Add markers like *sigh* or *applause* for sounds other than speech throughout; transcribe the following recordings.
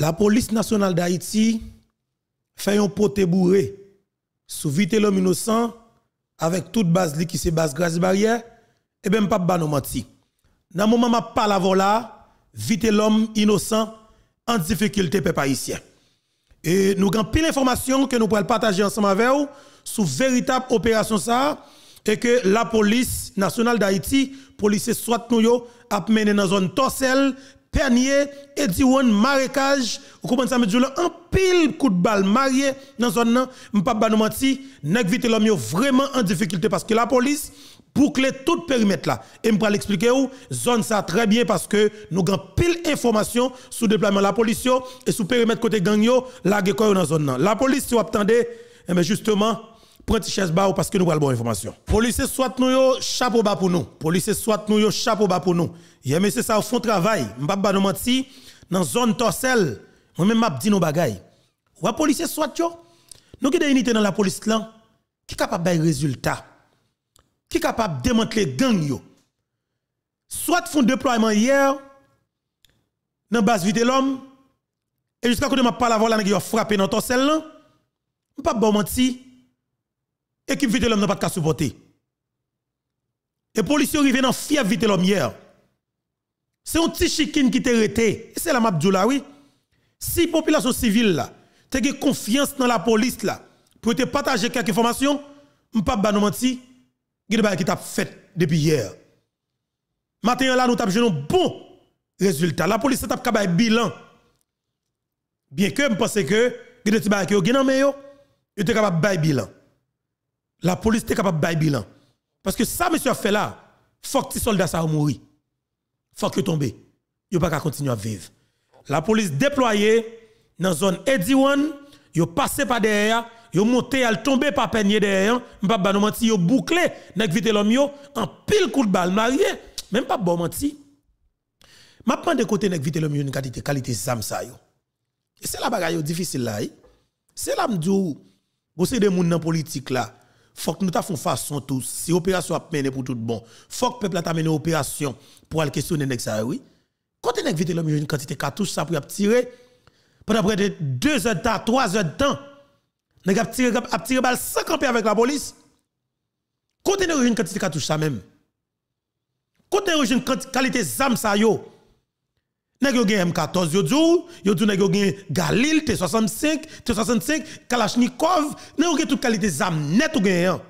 La police nationale d'Haïti fait un poté bourré sous vite l'homme innocent avec toute base qui se base grâce barrière et ben pas nous menti. Dans moment je parle vite l'homme innocent en difficulté peuple haïtien. Et nous avons pile d'informations que nous pouvons partager ensemble avec vous sur véritable opération ça et que la police nationale d'Haïti, police soit nous a mené dans zone torselle Pernier, Won, Marécage, vous comprenez ça, me dire un pile coup de balle marié dans la zone, je ne pas nous mentir, nèg vite l'homme vraiment en difficulté parce que la police boucle tout périmètre là. Et je vais l'expliquer où, zone ça très bien parce que nous avons pile information sur le déploiement de la police et sur le périmètre côté gang yo, dans la zone. La police, si vous attendez, eh ben justement, prenez chaise bas parce que nous avons bonne information. Police soit nous yo chapeau bas pour nous. Police soit nous yo chapeau bas pour nous. Y a messieurs ça font travail. M'pa pas nous mentir dans zone torselle. Moi même m'a dit nos bagailles. Ou police soit yo nous qui des unités dans la police là qui capable de résultat. Qui capable de démanteler gang yo. Soit font déploiement hier dans base vite l'homme et jusqu'à quand m'a pas la voilà qui a frappé dans torselle là. M'pa pas bon mentir qui vite l'homme n'a pas de supporter. Et policiers arrivent dans fièvre vite l'homme hier. C'est un petit chikin qui t'a arrêté. C'est la map là, oui. Si population civile là, confiance dans la police là, pour te partager quelques informations, peux pas nous mentir, il y qui t'a fait depuis hier. Maintenant là, nous avons un bon résultat. La police a fait un bilan. Bien que je pense que, il y a qui un bilan la police était capable de faire bilan. Parce que ça, monsieur, fait là, faut que les soldats soient morts. faut que tomber. Ils ne pas continuer à vivre. La police déployée dans la zone Ediwan, ils passé par derrière, ils monté, ils tombé par peigné derrière, ils pas mentir, ils bouclé, ils vite l'homme, en pile coup de balle marié, même pas bon menti. Je prends de côté, ils vite l'homme, une qualité, qualité, ça, ça, Et c'est la bagaille difficile là, eh. c'est là, je dis, vous des gens dans politique là, faut que nous ta fassions façon tous. Si opération est mené pour tout bon, faut que peuple a mené opération pour aller questionner nèg ça oui. Quand nèg vite l'homme une quantité cartouche ça pour pu tirer pendant près de 2 heures de temps, 3 heures de temps. Nèg a tiré a tiré balle avec la police. Quand nèg une quantité cartouche ça même. Quand nèg une qualité zam ça yo, Nèg yo gen M14 yo di yo di nèg yo gen Galil T65, T65, Kalachnikov, nèg yo gen tout qualité zam net ou gen bon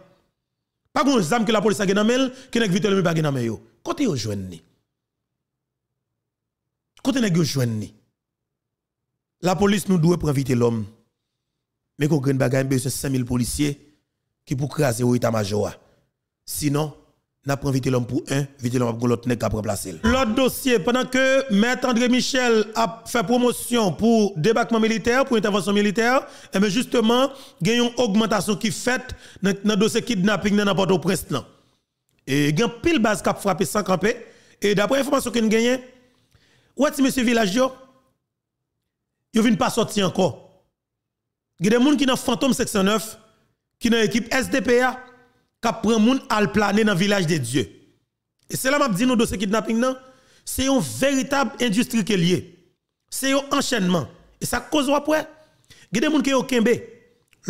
Pas gon zam que la police a gen nan que nèg vitel mi pa gen nan yo. Kote yo jwenn ni. Kote nèg yo jwenn ni. La police nous doit pour éviter l'homme. Mais qu'on gagne bagaille besoin 5000 policiers qui pou craser au état-major. Ah. Sinon, n'a pas invité l'homme pour un, vite l'homme pour l'autre, n'est qu'à remplacer. L'autre dossier, pendant que Maître André Michel a fait promotion pour débarquement militaire, pour intervention militaire, et eh bien justement, il y a une augmentation qui fait dans le dossier kidnapping dans au prince Et il y a une pile base qui a frappé sans camper. Et d'après l'information que nous avons, où est-ce M. Village, il ne pas sortir encore. Il y a des gens qui sont dans Fantôme 609, qui sont dans l'équipe SDPA, kap prend moun al planer dans village de Dieu. Et c'est là m'a dit nous de ce kidnapping c'est une véritable industrie qui est liée. C'est un enchaînement et ça cause après. Gade moun ki yo kembe.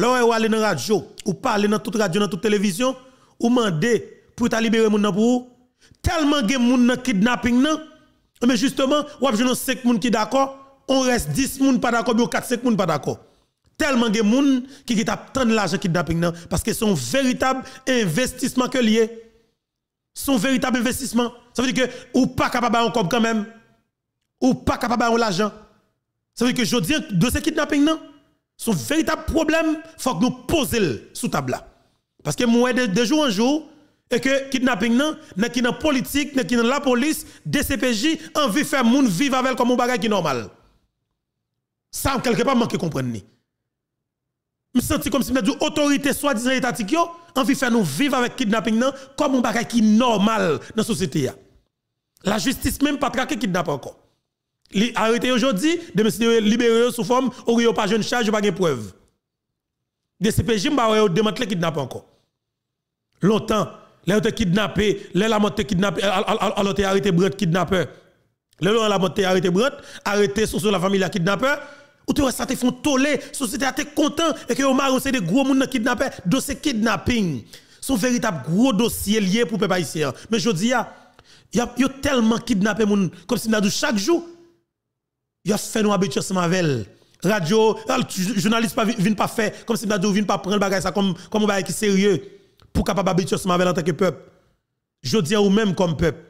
Là ou aller dans radio ou parler dans toute radio dans toute télévision ou demander pour ta libérer les gens pour tellement gen moun nan kidnapping nan mais justement ou a 5 personnes qui sont d'accord on reste 10 moun pas d'accord 4 5 moun pas d'accord tellement de monde qui qui tant tant l'argent kidnapping parce que son véritable investissement que lié son véritable investissement ça veut dire que ou pas capable un quand même ou pas capable un l'argent ça veut dire que je dis de ce kidnapping sont son véritable problème faut que nous poser sous table parce que moi de, de, jour en jour et que kidnapping non n'est qui dans politique n'est qui dans la police DCPJ envie faire monde vivre avec comme un bagage qui normal ça quelque part manque comprendre me senti comme si me de autorité soi-disant étatique yo envie faire nous vivre avec kidnapping nan, comme un bagage qui normal dans la société ya. La justice même pas traqué kidnapping encore. Li arrêté aujourd'hui, de me libéré sous forme ou yo pas jeune charge pas de preuve. Des CPJ m'a yo démanteler encore. Longtemps, les ont kidnappé, les la monté kidnappé, arrêté brut kidnappeur. Les la monté arrêté brut, arrêté sur la famille la kidnappeur ou tu ça te font tolé société a te content et que ou c'est des gros nan kidnappés, dossier kidnapping. Son véritable gros dossier lié pour peuple haïtien. Mais je dis il y tellement kidnappé moun comme si nous chaque jour. Il a fait nous habituer ensemble radio, journaliste pas viennent pas faire comme si nous vient pas prendre le bagage ça comme comme bagage qui sérieux pour capable habituer ensemble en tant que peuple. Je dis ou même comme peuple.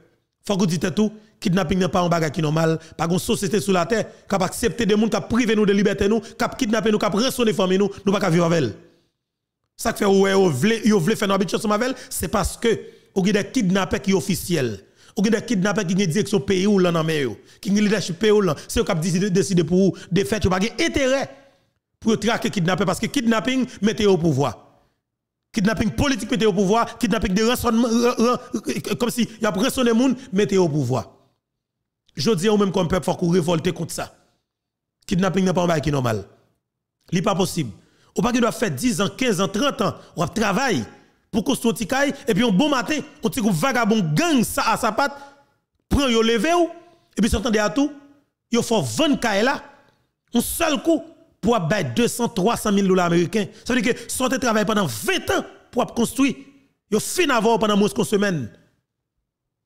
Faut que vous tout kidnapping n'est pas un bagage qui normal, pas une société sous la terre qui a des gens qui a privé nous de liberté nous, qui a kidnappé nous, qui a rançonné famille nous, nous pas vivre avec elle. Ça fait ouais, vous oh, voulez faire une sur avec c'est parce que vous avez des kidnappés qui sont officiels. Vous avez des kidnappés qui ont direction pays ou là dans mer, qui ont leadership pays ou l'an. C'est eux qui décidé pour vous de faire, vous intérêt pour traquer kidnapper parce que kidnapping mettez au pouvoir. Kidnapping politique mettez au pouvoir, kidnapping de rançon, comme si y a des monde mettez au pouvoir. Je dis, vous même comme peuple, faut qu'on révolte contre ça. Kidnapping n'est pas un bail qui normal. n'est pas possible. Ou pas qu'il doit faire 10 ans, 15 ans, 30 ans, ou travail pour construire un petit et puis un bon matin, on petit groupe vagabond gang ça à sa patte, prend yo levé et puis s'entendez à tout, yo faut 20 caille là, un seul coup, pour avoir 200, 300 000 dollars américains. Ça veut dire que sortez travail pendant 20 ans pour construire, yo fin avant pendant moins qu'une semaine.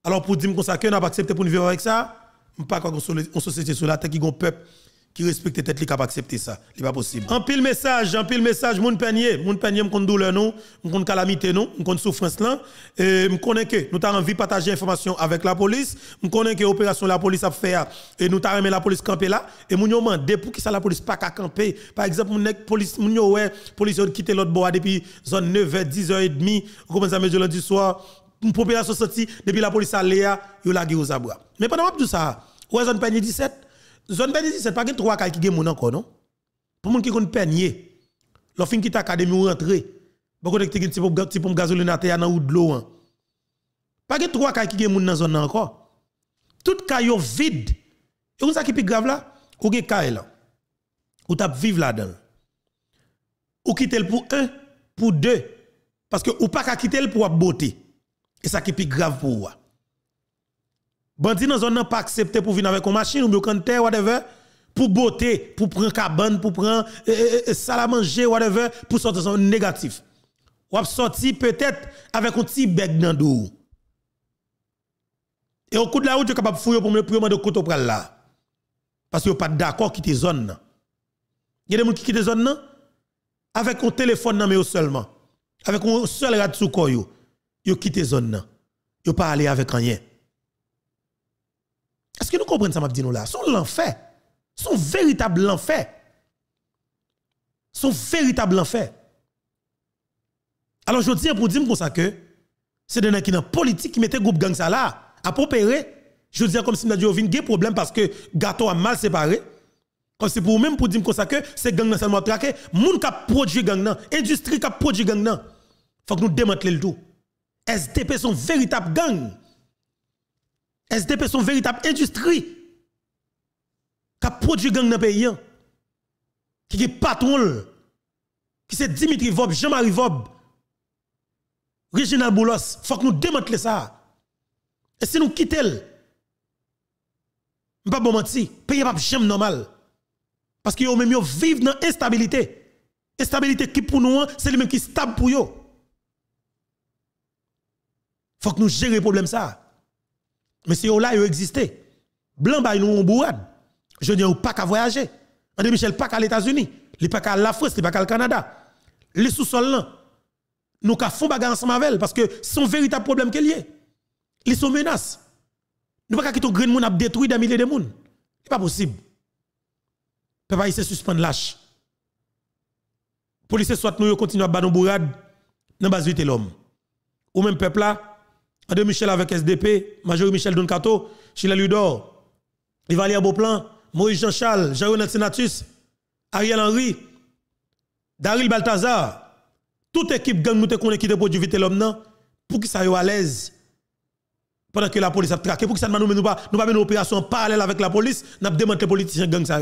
Alors pour dire que ça, que n'a pas accepté pour vivre avec ça, pas qu'on une société sur la terre qui a peuple qui respecte tête li capable accepter ça n'est pas possible en pile message en pile message moun peigné moun peigné m'kon douleur nous m'kon calamité nous souffrance là et que nous avons envie partager information avec la police connaissons que opération la police a fait et nous avons remis la police camper là et nous avons demandé pour qui ça la police pas qu'à camper par exemple moun police moun yo la police ont quitté l'autre bois depuis zone 9h 10h30 commence à mesure lundi soir une population sorti depuis la police Léa, yo la gué aux abois. mais pendant tout ça où est zone peigné 17 zone peigné 17 pas que trois cas qui gagne mon encore non pour moun qui connaît peigné l'on fin à académie ou rentrer beaucoup de petit pour petit pour gazoline à terre ou de l'eau hein. pas que trois cas qui gagne mon dans zone encore tout cas yo vide et ça qui plus grave là ou gagne cas là ou t'a vivre là-dedans ou quitter pour un pour deux parce que ou pas quitter pour beauté et ça qui est plus grave pour vous. Bandi dans zone n'a pas accepté pour venir avec une machine ou bien canter whatever pour beauté, pour prendre cabane, pour prendre eh, eh, eh, salle à manger whatever pour sortir son négatif. Ou sortir sorti peut-être avec un petit bec dans dos. Et au coup de la route, vous êtes capable de fouiller pour me de côté pour là. Parce que pas d'accord quitter zone. Il y a des gens qui quittent zone avec un téléphone dans seulement. Avec un seul rat sous yo quitté zone Ils Yo pas allé avec rien. Est-ce que nous comprenons ça m'a dit nous là Son l'enfer. Son véritable enfer. Son véritable enfer. Alors je dis pour dire comme ça que c'est des gens qui dans politique qui mettent groupe gang ça là à propérer. Je dis comme si nous avons un problème parce que gâteau a mal séparé. Comme c'est pour même pour dire comme ça que c'est gang seulement traqué, moun qui produit gang nan, industrie qui produit gang nan. Faut que nous démanteler le tout. SDP sont véritable gang. SDP sont véritable industrie qui produit gang dans le pays. Hein. Qui est patron. Qui c'est Dimitri Vob, Jean-Marie Vob, Reginald Boulos. faut que nous démantelions ça. Et si nous quittons, je ne pas bon mentir, pays pas jamais normal. Parce que nous même dans l'instabilité. l'instabilité qui pour nous, hein, c'est le même qui stable pour nous faut que nous gérions le problème ça. Mais c'est là, il existait. Blanc, bah, nous ont bourrade. Je dis, pas qu'à voyager. André Michel, pas qu'à l'États-Unis. Il pas qu'à la France, il pas qu'à le Canada. Les sous sol là. Nous qu'à fond bagarre ensemble avec parce que son sont véritable problème qu'il y a. Ils sont menaces. Nous pas qu'à quitter green monde a détruit des milliers de monde. C'est pas possible. Peuple il se suspend lâche. Policiers soit nous continuons à battre nos bourrades dans base de l'homme. Ou même peuple là André Michel avec SDP, Major Michel Duncato, Chile Ludor, Ivalier Beauplan, Maurice Jean-Charles, Jean-René Ariel Henry, Daryl Balthazar, toute équipe gang nous te connaît qui te produit vite l'homme pour qu'ils soient à l'aise pendant que la police a traqué pour que ça nous nous pas nous pas une opération en parallèle avec la police n'a démantelé politiciens gang ça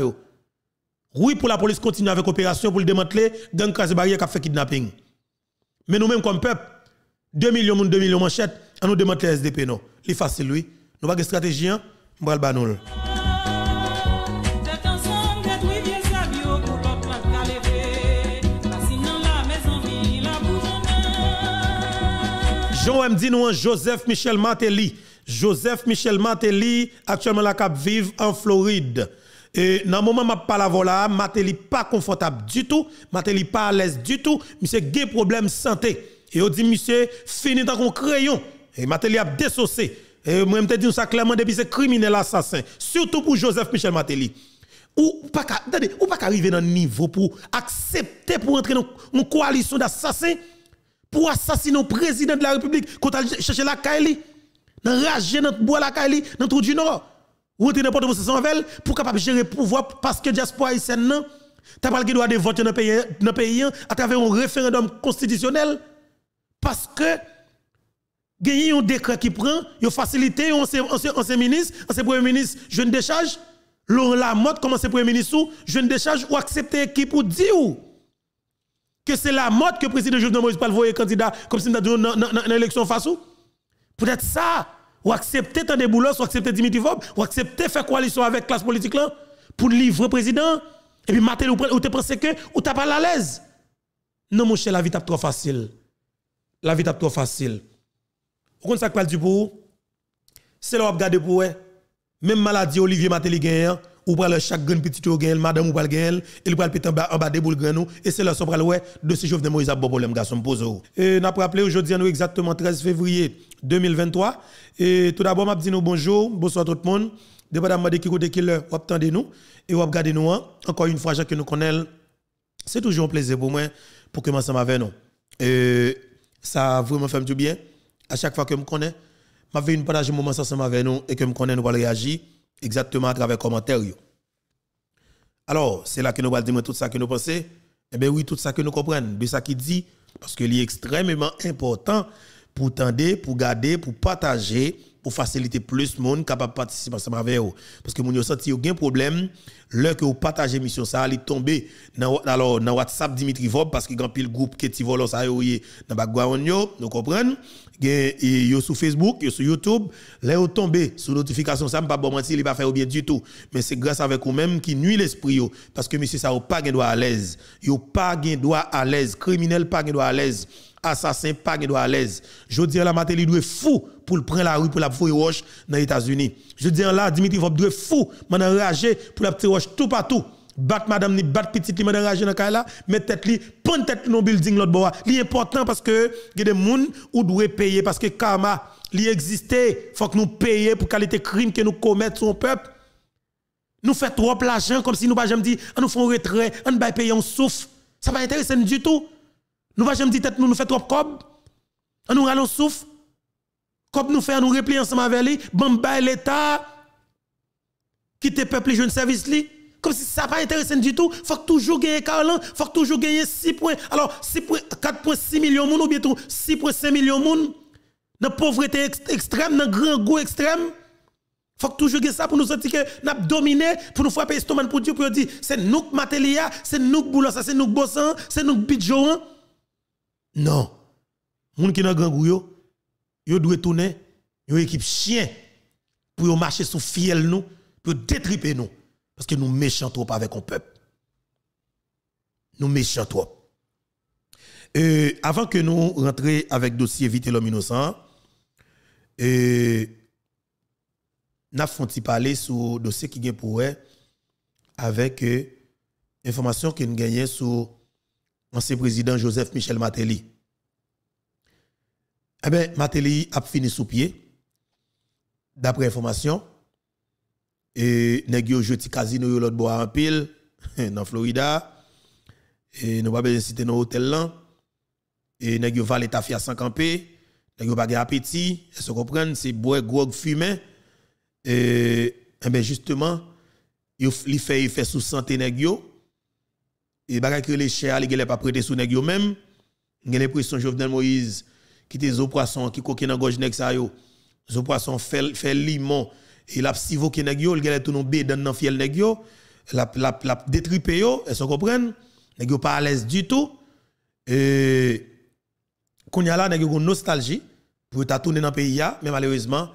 oui pour la police continue avec l'opération pour le démanteler gang casse barrière qui a fait kidnapping mais nous mêmes comme peuple 2 millions de 2 millions de manchettes on nous demande les SDP non. facile lui. Nous pas une stratégie, on va le Jean M. dit nous Joseph Michel Matéli. Joseph Michel Matéli, actuellement la cap vive en Floride. Et dans le moment où je parle là, Martelly pas confortable du tout, suis pas à l'aise du tout, monsieur gay problème santé. Et on dit monsieur fini dans un crayon, et Matéli a désaussé Et moi, je te dis ça clairement depuis c'est criminel assassin. Surtout pour Joseph Michel Matéli. Ou pas, qu'à pas arriver dans le niveau pour accepter pour entrer dans une coalition d'assassins pour assassiner le président de la République quand il chercher la Kaili. Dans rager dans bois la Kaili, dans tout du Nord. Ou entrer n'importe où c'est de pour capable gérer le pouvoir parce que diaspora haïtienne non. T'as pas le droit de voter dans le pays, pays à travers un référendum constitutionnel parce que gagner un décret qui prend, yon facilite on ancien ministre, ancien premier ministre, jeune décharge, l'on la mode comment c'est premier ministre Je jeune décharge ou accepter qui pour dire que c'est la mode que le président Jovenel Moïse pas le candidat comme si dit dans l'élection face ou peut-être ça ou accepter tant des ou accepter Dimitri Vob, ou accepter faire coalition avec la classe politique là pour livrer président et puis mater ou te penser que ou t'as pas à l'aise. Non mon cher, la vie t'a trop facile. La vie t'a trop facile. Vous ça que parle du pour C'est là où vous regardez pour Même maladie Olivier Matéli gagne, hein. ou pour chaque grande petite ou gagne, madame ou Bal gagne, et le péter en bas, en bas de boules et c'est là où vous ouais de ce jour de Moïse a bon problème garçon pose. Oh. Et n'a avons rappelé aujourd'hui nous exactement 13 février 2023 et tout d'abord m'a vous nous bonjour, bonsoir tout le monde. Depuis de qui côté qui l'heure, vous attendez nous et vous regardez nous hein. encore une fois chacun nous connaît. C'est toujours un plaisir pour moi pour commencer avec nous. Et ça a vraiment fait du bien à chaque fois que je me connais, je vais partager mon moment ensemble avec nous et que je me connais, nous allons réagir exactement à travers les commentaires. Alors, c'est là que nous allons dire tout ça que nous pensons. Eh bien oui, tout ça que nous comprenons, de ça qui dit, parce que est extrêmement important pour tendre, pour garder, pour partager pour faciliter plus de monde capable de participer ensemble avec eux. Parce que vous senti aucun problème, lorsque vous partagez mission, ça allait tomber dans, dans WhatsApp Dimitri Vob, parce qu'il y a groupe qui est en ça y est, dans le vous comprenez? Vous sur Facebook, vous sur YouTube, là vous tombez sur notification, ça ne pas bon mentir, il pas faire bien du tout. Mais c'est grâce à vous-même qui nuit l'esprit, parce que monsieur, ça n'a pas de droit à l'aise. Il n'a pas de droit à l'aise, criminel pas de droit à l'aise assassin pas doit à l'aise. Je dis à la il doit fou pour prendre la rue pour la fouiller roche dans les États-Unis. Je dis là Dimitri Vop doit fou, m'en enragé pour la petite roche tout partout. Bat madame ni bat petit, li m'en enragé dans là, mais tête li, tête tête non building l'autre bois. Li important parce que il y a des gens ou doit payer parce que karma li existait, faut que nous payions pour qualité crime que nous commettons son peuple. Nous faisons trop l'argent comme si nous pas jamais dit, ah, nous faisons retrait, on ne payer en souffle. Ça va intéresser du tout. Nous pas jamais dit tête nous nous fait trop cob. On nous allons souffle. Cob nous fait nous replier ensemble avec lui, bamba l'état qui te peuple jeune service li. Comme si ça pas intéressant du tout, faut toujours gagner 40, faut toujours gagner 6 points. Alors 4.6 millions moun ou bien 6.5 millions moun dans pauvreté extrême, dans grand goût extrême. Faut toujours gagner ça pour nous sentir que nous sommes dominés... pour nous frapper estomac pour Dieu pour dire c'est nous qui matélia, c'est nous qui boulot, c'est nous qui c'est nous qui non. Les gens qui dans grand yo, ils doivent tourner équipe chien pour marcher sous fiel nous, pour détriper nous. Parce que nous méchants trop avec un peuple. Nous méchants trop. Euh, avant que nous rentrions avec dossier Vite l'homme innocent, euh, nous avons parler sur le dossier qui est pour avec euh, information que nous gagnons sur ancien président Joseph Michel Matéli. Eh bien, Matéli a fini sous pied. D'après information, et nèg jeti casino yo l'autre bois en pile *laughs* dans Florida et nous pas besoin citer nos hôtels là et nèg yo valet ta à sans camper nèg yo pas appétit est-ce Vous comprend c'est bois grog fumé et eh bien, justement il fait sous santé nèg et bagay que les chers les gèlè pas prêté sous nèg yo même j'ai l'impression Jovenel Moïse qui était zo poisson qui coqué dans gorge nèg ça yo zo poisson fait fait limon et la psivo qui nèg yo le gèlè tout non bédan dans fiel nèg yo la la la détripé yo est-ce comprennent nèg yo pas à l'aise du tout et qu'on y a là nèg yo nostalgie pour t'a tourner dans pays mais malheureusement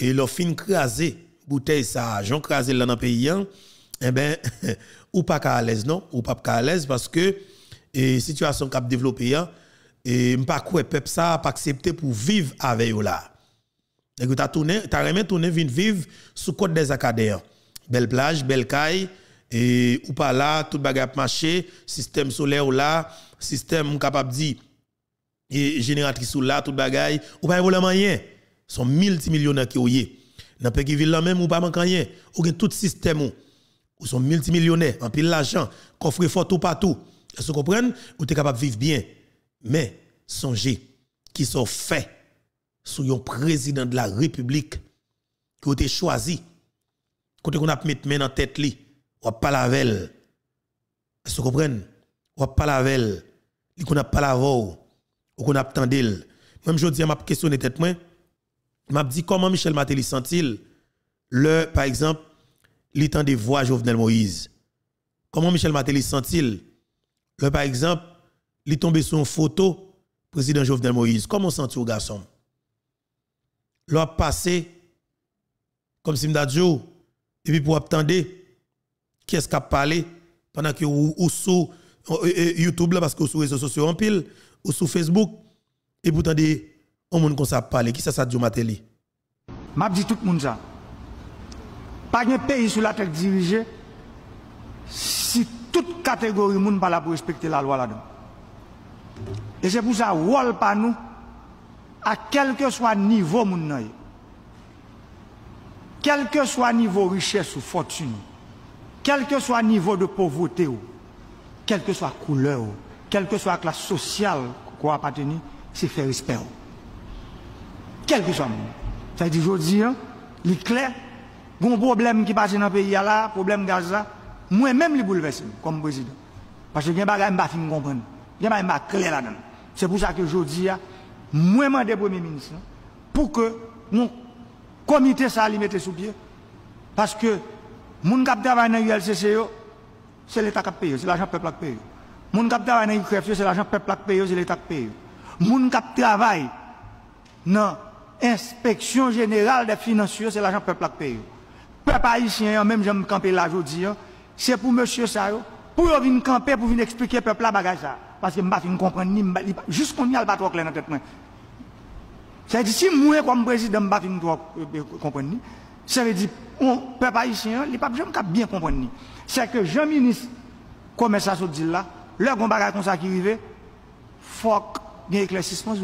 et leur fin crasé bouteille ça j'en crasé dans pays hein eh ben, *laughs* ou pas à l'aise, non, ou pas à l'aise parce que et situation cap développée, hein, et pas quoi peuple ça pas accepter pour vivre avec eux là. Et que tu as tourné, tu as vivre sous côte des Acadéens. Belle plage, belle caille et ou pas là, tout bagage marché, système solaire ou là, système capable dit et génératrice là, tout bagage, ou pas problème rien. Sont multimillionnaires qui ont dans pays ville là même ou pas manquer rien. Ou tout système ou ou sont multimillionnaires, en pile l'argent, coffre fort tout partout. Est-ce que vous comprenez? Ou êtes capable de vivre bien. Mais, songez, qui sont faits sous un président de la République, qui ont été choisi, quand qu'on a mis main en tête ou pas la velle. Est-ce que vous comprenez? Ou pas la velle. qu'on a pas la ou qu'on a tendel. Même je dis, m'a questionné tête moi, m'a dit comment Michel Matéli sent-il, le, par exemple, les des voix Jovenel Moïse. Comment Michel Matéli sent-il euh, par exemple, lui tomber sur photo président Jovenel Moïse. Comment sent-il au garçon L'a passé comme si m'dadjo et puis pour attendre qui est-ce qui a parlé pendant que ou, sous euh, euh, YouTube là parce que sur les réseaux sociaux en pile ou sur Facebook et pour des on monde qu'on ça parler qui ça ça Matéli. M'a dit tout le monde ça pas un pays sous la tête dirigée si toute catégorie moun pas là pour respecter la loi là-dedans. Et c'est pour ça, wall pas nous, à quel que soit niveau moun quel que soit niveau richesse ou fortune, quel que soit niveau de pauvreté ou, quelle que soit couleur quelle que soit classe sociale qu'on appartenir, c'est faire respect Quel que soit monde, Ça veut dire, je dis, hein, clair, Bon problème qui passe dans le pays là, problème Gaza, moi-même les bouleverse comme président. Parce que je ne pas fin comprendre. Je ne pas clair là C'est pour ça que je dis, moi demande Premier ministre pour que mon comité ça lui mette sous pied. Parce que mon qui travaille dans l'ULCC, c'est l'État qui paye, c'est l'argent peuple qui paye. Mon qui travaille dans l'UQF, c'est l'argent peuple qui paye, c'est l'État qui paye. Mon qui travaille dans l'inspection générale des financiers, c'est l'argent peuple qui paye peuple haïtien, même j'aime camper là aujourd'hui, c'est pour monsieur ça, pour venir camper, pour venir expliquer au peuple la bagage ça. Parce que je ne comprends ni, juste qu'on y a le bateau dans la tête. Ça veut dire si moi, comme président, je ne euh, euh, comprends ni, ça veut dire, on, peuple haïtien, les papes, j'aime bien comprendre. C'est que, je ministre, comme ça se dit là, le bon bagage comme ça qui arrive, faut qu'il y ait éclaircissement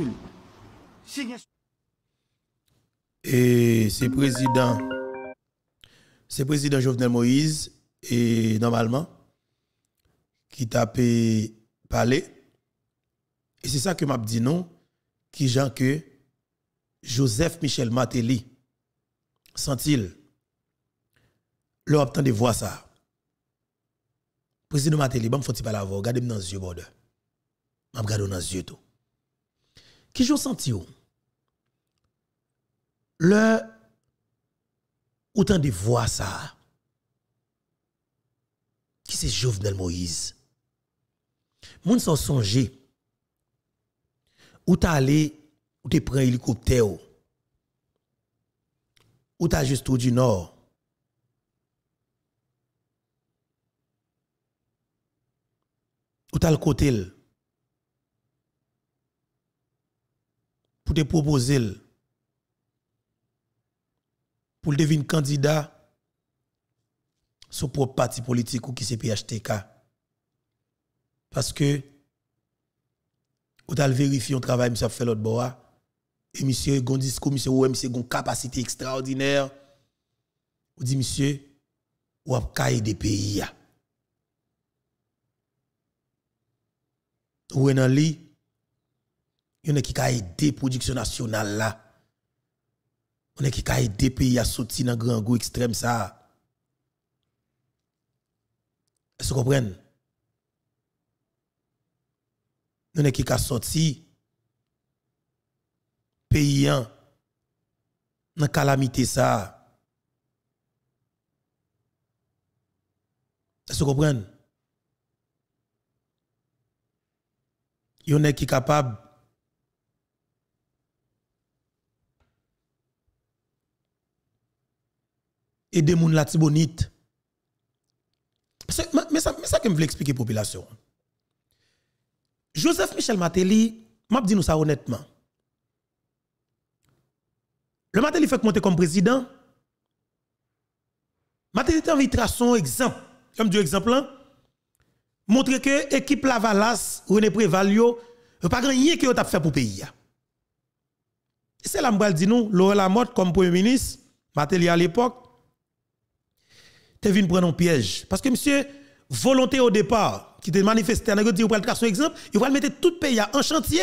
Et c'est président c'est le président Jovenel Moïse, et normalement, qui tape parler. Et c'est ça que m'a dit non, qui Jean que Joseph Michel Matéli sent-il le de voir ça. Président Matéli, bon, faut-il pas la voir, regardez-moi dans les yeux, border. Je regardé dans les yeux tout. Qui j'en senti oh? Le autant de voix ça. Qui c'est Jovenel Moïse? Moun s'en songe, ou t'as allé, ou t'es pris un hélicoptère, ou t'as juste au du nord. Où t'as le côté. Pour te proposer pour devenir candidat son propre parti politique ou qui c'est PHTK. Parce que, vous avez vérifié on travail, monsieur fait l'autre bois, hein. et monsieur, Gondisco, discours, monsieur, ou monsieur, une capacité extraordinaire, Vous dit, monsieur, vous avez des pays. Hein. Ou en li, y en a qui des productions nationales là. On est qui a aidé pays à sortir dans grand goût extrême ça. Est-ce que vous comprenez? Nous sommes qui a sorti pays dans la calamité ça. Est-ce que vous comprenez? Vous êtes qui capable et des gens la tibonite. Mais ça, mais ça que je veux expliquer population. Joseph Michel Matéli, m'a dit nous ça honnêtement. Le Matéli fait monter comme président. Matéli a envie de exemple. Comme du exemple là, hein. montrer que l'équipe Lavalas, René Prévalio, pas rien que vous fait pour le pays. Hein. C'est là que je dis nous, Laurent Lamotte comme premier ministre, Matéli à l'époque, tu es venu prendre un piège. Parce que monsieur, volonté au départ, qui te manifesté, il le dit, il son exemple, il va mettre tout le pays en chantier,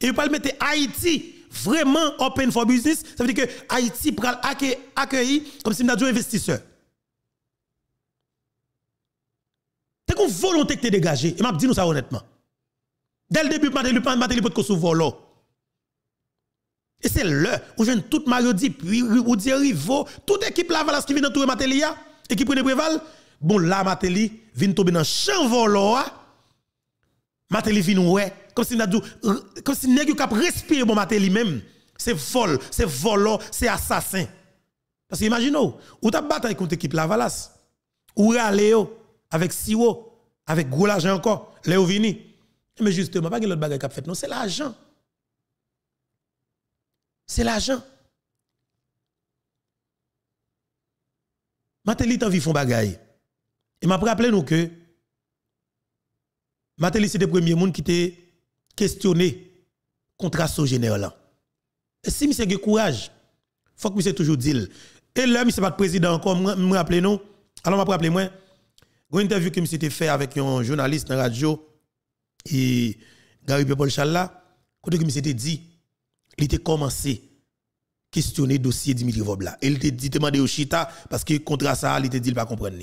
et il va mettre Haïti vraiment open for business. Ça veut dire que Haïti va accueillir accueilli comme si on a un investisseur. C'est une volonté que tu dégagée. Et je dit nous ça honnêtement. Dès le début, je dit que volo. Et c'est là où je tout toute puis où dit Rivo, toute équipe là, voilà ce qui vient d'entourer matériel et qui prenait préval, bon là Matéli vient tomber dans le champ volant hein. Matéli vient ouais comme si euh, comme si n'a cap respirer bon Matéli même c'est vol c'est volant, c'est assassin parce que imaginez ou oh, ta bataille contre équipe Lavalas ou Léo oh, avec Siwo avec Goulage encore Léo vini mais justement pas que l'autre bagaille a fait non c'est l'argent c'est l'argent Matéli t'en vie font bagaille. Et m'a rappelé nous que Matéli c'est le premier monde qui était questionné contre ce général Et si monsieur a courage, faut que monsieur toujours dit et là monsieur pas président encore me rappeler nous. Alors m'a rappelé moi une interview que monsieur fait avec un journaliste dans la radio et Gary Paul Challa, quand monsieur dit il était commencé questionner le dossier Dimitri Vobla. Et il te dit, demander au Chita, parce que contre ça, il te dit, il pas comprendre.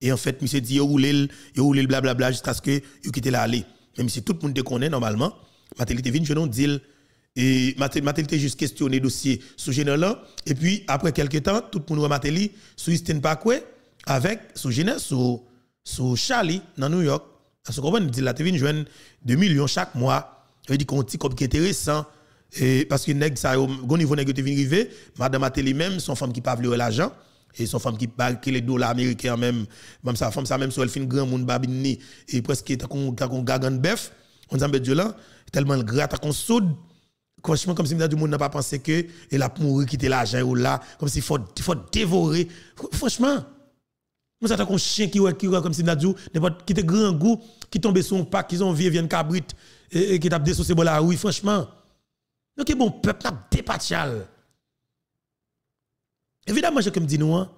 Et en fait, monsieur dit, il roule, il roule, blablabla, jusqu'à ce que il quitte l'allée aller. Même si tout le monde te connaît normalement, Matel était venu, je non il Et Matel était juste questionné dossier sous général Et puis, après quelques temps, tout le monde voit Matel, sous Eastern Parkway, avec, sous général, sous, sous Charlie, dans New York. Ça se qu'on va nous la là, je viens 2 millions chaque mois. Il dit qu'on dit comme intéressant et parce que nèg ça au niveau nèg vient arriver, madame Ateli même son femme qui pas vouloir l'argent et son femme qui parle les dollars américains même même sa femme ça même sur elle fin grand monde babini et presque tant qu'on qu'on gagan bœuf on dit ah, ben, Dieu là tellement gras t'as qu'on soude franchement comme si du monde n'a pas pensé que elle a mouru quitter l'argent ou là comme si faut faut dévorer franchement nous ça un chien qui qui comme si Nadjou n'importe qui te grand goût qui tombe sur un pack qui ont vie viennent cabrit et, qui tape des sauces là. oui franchement donc, bon peuple a dépatial. Évidemment, je comme dis nous, hein,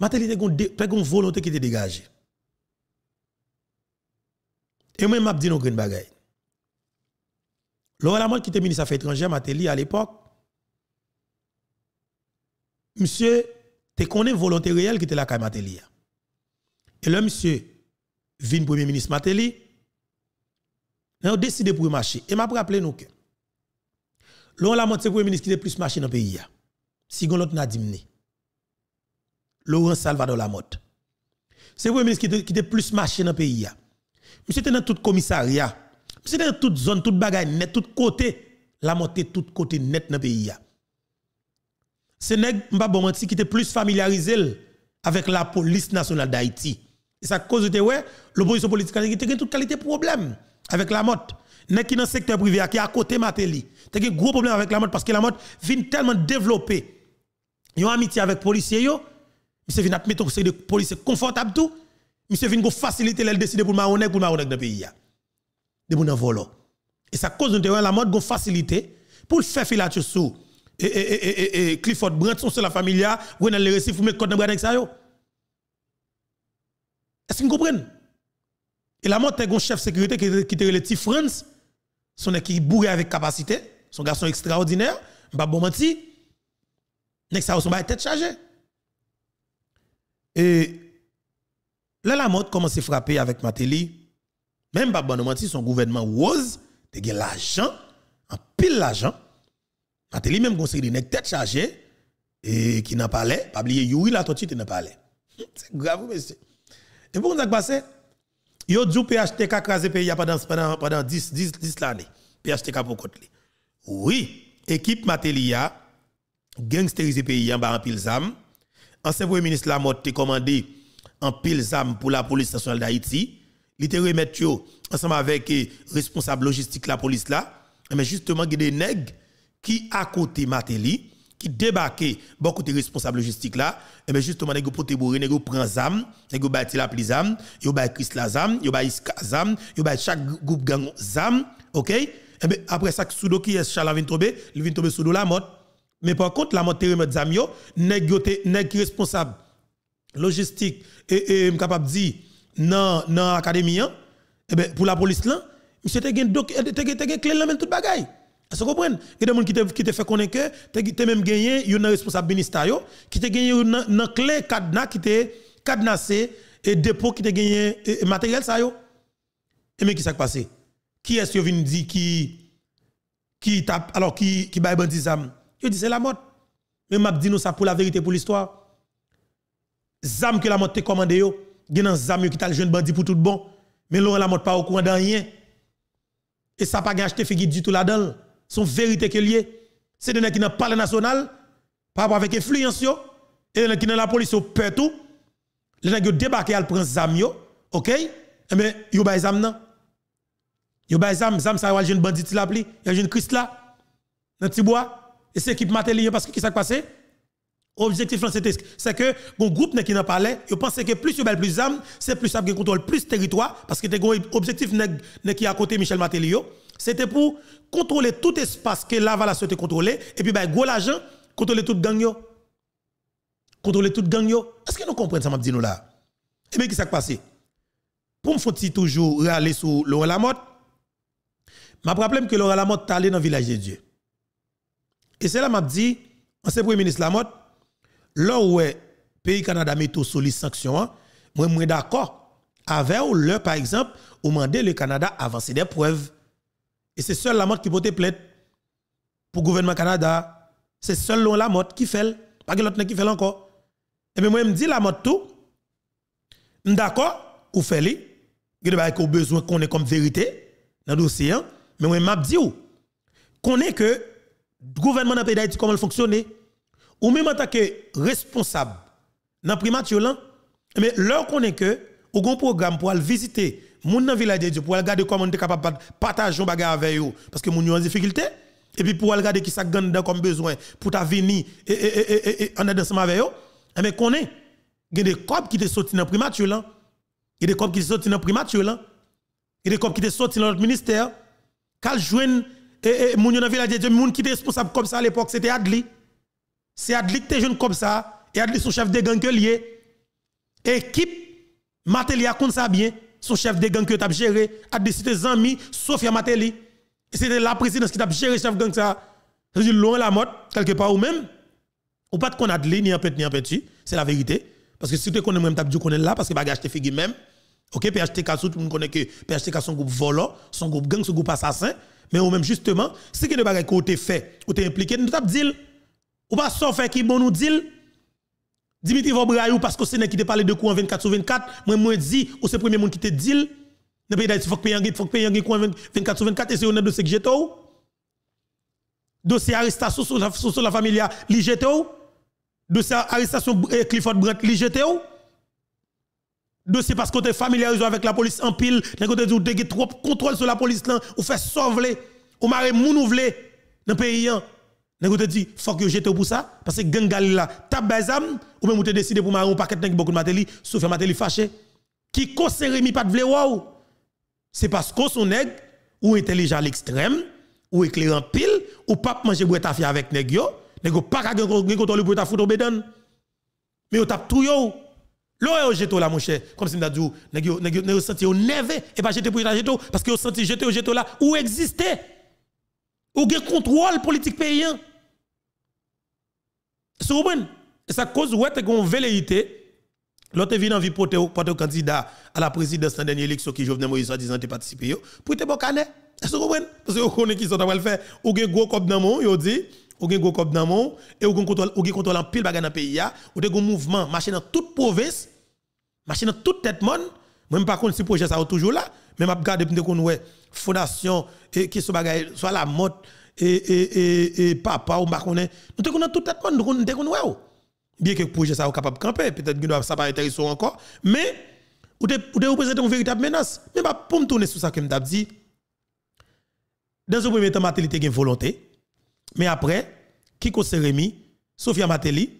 a une volonté qui te dégagée. Et moi, je dis nous, green bagay. Laurent Lorsque qui était ministre des Affaires étrangères, Matéli, à l'époque, monsieur, tu connais volonté réelle qui était la caille Matéli. Et le monsieur, vin premier ministre Matéli, nan ou deside pou remache. E ma pou rappele nouke. Laurent Lamotte se kouye menis ki te plis mache nan peyi ya. Si goun lot nan dimne. Laurent Salvador Lamotte. Se kouye menis ki te plis mache nan peyi ya. Mise te nan tout komisarya. Mise te nan tout zon, tout bagay net, tout kote. Lamotte te tout kote net nan peyi ya. Se neg mba bon menti ki te plis familiarize l avèk la polis nasyonal d'Aiti. E sa kouze te wè, l'opolison politikane ki te gen tout kalite probleme. avec la mode, qu'il qui dans secteur privé, qui est à côté Matéli. Tu un gros problème avec la mode parce que la mode vient tellement développer. Yon amitié avec les policiers. Monsieur vient mettre c'est de policiers confortable tout. Monsieur vient faciliter les décider pour marronner pour marronner dans pays pays. De bon volo. Et ça cause de la mode go facilité pour le faire filature sous. Et, et, et, Clifford Brent, son seul la famille, ou dans le récif, vous mettez code dans le bras ça Est-ce que vous comprenez? Et la mort un chef de sécurité qui était le petit France, son qui bourré avec capacité, son garçon extraordinaire, pas bon menti, nek ça son tête chargée. Et là, la mode commence à frapper avec Matéli, même pas bon son gouvernement rose, de l'argent, en pile l'argent. Matéli même conseille nek tête chargée, et qui n'a pas l'air, pas oublier Yuri la tortue n'a pas l'air. *laughs* C'est grave, monsieur. Et pour nous, ça passé? Yo dit PHTK crasé pays pendant pendant pendant 10 10 10 années. PHTK pour côté. Oui, équipe Matelia gangsterisé pays en bas en pile zam. Ancien premier ministre mort a commandé en pile zam pour la police nationale d'Haïti. Il te remettre yo ensemble avec eh, responsable logistique la police là. Mais justement, il y a des nègres qui à côté Matéli qui débarquait beaucoup de responsables logistiques là et eh bien justement les pote ont pris prend zam ont bâti la pli zam yo bay Chris la zam yo bay Iska zam yo bay chaque groupe gang zam OK et eh bien après ça sous qui est chala vient tomber il vient tomber sous la mort mais par contre la mort terre zam yo nèg responsable logistique et est capable dire non non et pour la police là ils te gen doc te gen clé la même toute bagaille vous comprenez Il y a des gens qui te fait connaître que tu as même gagné une responsable ministère, qui te gagné une clé cadenas qui te cadenassé et dépôt qui te gagné matériel ça yo. Et mais qui s'est passé Qui est-ce qui vient dire qui qui tape alors qui qui bail bandit ça Je dis c'est la mort. Mais m'a dit nous ça pour la vérité pour l'histoire. Zam que la mort te commandé yo, gen zam qui t'a jeune bandit pour tout bon. Mais Laurent la mode pas au courant de rien. Et ça pas gagné acheter figure du tout là-dedans son vérité que lié. C'est des qui n'ont pas le national, par rapport avec influence, et des qui dans la police, au peur tout. Les gens qui débarqué, ils prennent zam, ok? Et eh bien, ils ont zam, non? Ils ont zam, zam, ça jeune bandit, qui pris, il y a jeune Christ là, dans bois. et c'est équipe Matéli, parce que qui s'est passé? Objectif, c'est que le groupe qui n'a pas parlé, ils pensent que plus ils ont plus d'âme, c'est plus ça qui contrôle plus territoire, parce que l'objectif objectif qui à côté Michel matelio c'était pour contrôler tout espace que Laval a souhaité contrôler. Et puis, ben, gros l'argent, contrôler tout gang yo. Contrôler tout gang yo. Est-ce que nous comprenons ça, m'a dit nous là? Et eh bien, qu'est-ce qui s'est passé? Pour me faut toujours aller sur Laurent Lamotte, m'a problème que Laurent Lamotte est allé dans le village de Dieu. Et c'est là m'a dit, ce premier ministre Lamotte, là où le pays Canada met tout sur les sanctions, hein, moi, je suis d'accord avec le, par exemple, ou demander le Canada avancer des preuves et c'est seul la mode qui peut plainte pour le gouvernement Canada. C'est seul la mode qui fait. Pas que l'autre qui fait encore. Et bien, moi, je me dis la mode tout. D'accord, ou fait li. Bah, il y a besoin qu'on ait comme vérité dans le dossier. Hein. Mais moi, je dis qu'on est que le gouvernement dans pays comment il fonctionne. Ou même en tant que responsable dans le primature, mais l'heure qu'on est que, au un programme pour aller visiter moun nan village de Dieu pour regarder comment on est capable de partager bagage avec eux parce que moun en difficulté et puis pour regarder qui ça comme besoin pour ta venir et et et en ensemble avec eux mais qu'on est il y a des copes qui te sortis dans primature là il y a des copes qui sont sortis dans primature là il y a des copes qui te sortis dans notre ministère qu'al joindre et eh, eh, moun dans village de Dieu moun qui était responsable comme ça à l'époque c'était Adli c'est Adli qui était jeune comme ça et Adli son chef de gang que lié équipe Matelia compte ça bien son chef de gang que tu as géré, a décidé amis, Sofia Mateli. Et c'était la présidence qui t'a géré chef gang ça. cest à loin la mode, quelque part ou même. Ou pas de qu'on a de ni en petit ni en petit. C'est la vérité. Parce que si tu connais même, tu as dit qu'on est là parce que bagage te figure même. Ok, PHTK, tout le monde connaît que PHTK son groupe volant, son groupe gang, son groupe assassin. Mais ou même justement, si que de côté fait, ou tu impliqué, nous t'as dit. Ou pas sauf faire qui bon nous dit. Dimitri Vobrayou, parce que c'est qui te parlé de coup en 24 24, moi, moi, dis, ou c'est le premier monde qui te dit, dans le pays d'Haïti, il faut payer un coût en 24 24, et c'est un dossier que j'ai Dossier arrestation sur la, sur la famille, li jete Dossier arrestation euh, Clifford Brent, li jete Dossier parce que tu es familiarisé avec la police en pile, tu as trop contrôle sur la police, là, ou fait sauver, ou fait moun dans le pays. Hein. Nego te dit faut que j'étais pour ça parce que gang là tab ou même ou te décidé pour marron paquet nèg beaucoup de Mateli sauf Mateli fâché qui conseille Rémi pas de vle c'est parce que son nèg ou intelligent à l'extrême ou éclairant pile ou pas manger boîte fi avec nèg yo nèg pas ka gen contrôle pou ta foutre bedon mais yo tap tout yo L'oreille jeto là mon cher comme si m'a dit nèg yo nèg yo senti au neve et pas jeter pour jeto parce que au senti jete au jeto là ou existait ou gen contrôle politique paysan si ça cause ouais une velléité. L'autre vie en vie pote porter candidat à la présidence dans dernière élection qui Jovenel Moïse a disant te participer pour te bocaner. Est-ce que vous comprenez Parce que vous connaissez qui sont en train faire ou gen gros cop dans mon, yo dit ou gen gros cop dans mon et ou gen contrôle ou gen contrôle en pile bagarre dans pays a ou te un mouvement marcher dans toute province, marcher dans toute tête monde. Même par contre si projet ça toujours là, même à regarder pour qu'on fondation et qui se bagaille soit la mode et, et, et, papa ou connaît, Nous avons tout à fait, nous avons ouais. Oh. Bien que le projet soit capable de camper, peut-être que ça va intéresser encore, mais vous présenter une véritable menace. Mais bah, pour me tourner sur ça que je dit, dans un premier temps, Matéli a une volonté, mais après, Kiko Seremi, Sofia Matéli,